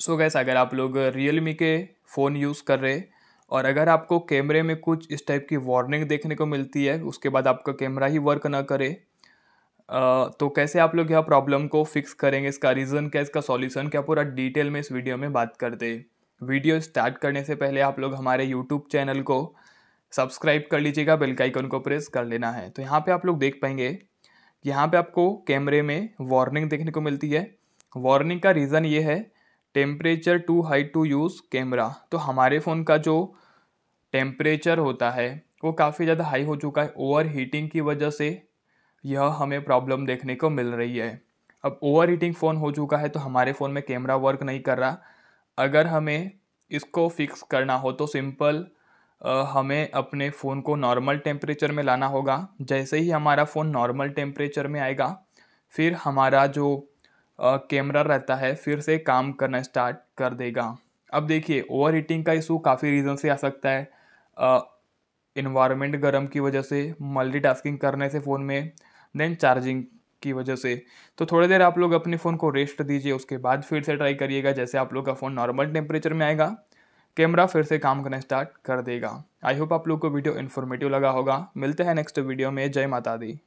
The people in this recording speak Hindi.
सो so गैस अगर आप लोग रियल मी के फ़ोन यूज़ कर रहे और अगर आपको कैमरे में कुछ इस टाइप की वार्निंग देखने को मिलती है उसके बाद आपका कैमरा ही वर्क ना करे तो कैसे आप लोग यह प्रॉब्लम को फिक्स करेंगे इसका रीज़न क्या इसका सॉल्यूशन क्या पूरा डिटेल में इस वीडियो में बात करते वीडियो स्टार्ट करने से पहले आप लोग हमारे यूट्यूब चैनल को सब्सक्राइब कर लीजिएगा बेल आइकन को प्रेस कर लेना है तो यहाँ पे आप लोग देख पाएंगे यहाँ पे आपको कैमरे में वार्निंग देखने को मिलती है वार्निंग का रीज़न ये है temperature too high to use camera तो हमारे फ़ोन का जो टेम्परेचर होता है वो काफ़ी ज़्यादा हाई हो चुका है ओवर हीटिंग की वजह से यह हमें प्रॉब्लम देखने को मिल रही है अब ओवर हीटिंग फ़ोन हो चुका है तो हमारे फ़ोन में कैमरा वर्क नहीं कर रहा अगर हमें इसको फिक्स करना हो तो सिंपल हमें अपने फ़ोन को नॉर्मल टेम्परेचर में लाना होगा जैसे ही हमारा फ़ोन नॉर्मल टेम्परेचर में आएगा फिर हमारा जो कैमरा रहता है फिर से काम करना स्टार्ट कर देगा अब देखिए ओवर हीटिंग का इशू काफ़ी रीज़न से आ सकता है इन्वायरमेंट गर्म की वजह से मल्टीटास्किंग करने से फ़ोन में देन चार्जिंग की वजह से तो थोड़ी देर आप लोग अपने फ़ोन को रेस्ट दीजिए उसके बाद फिर से ट्राई करिएगा जैसे आप लोग का फ़ोन नॉर्मल टेम्परेचर में आएगा कैमरा फिर से काम करना स्टार्ट कर देगा आई होप आप लोग को वीडियो इन्फॉर्मेटिव लगा होगा मिलते हैं नेक्स्ट वीडियो में जय माता दी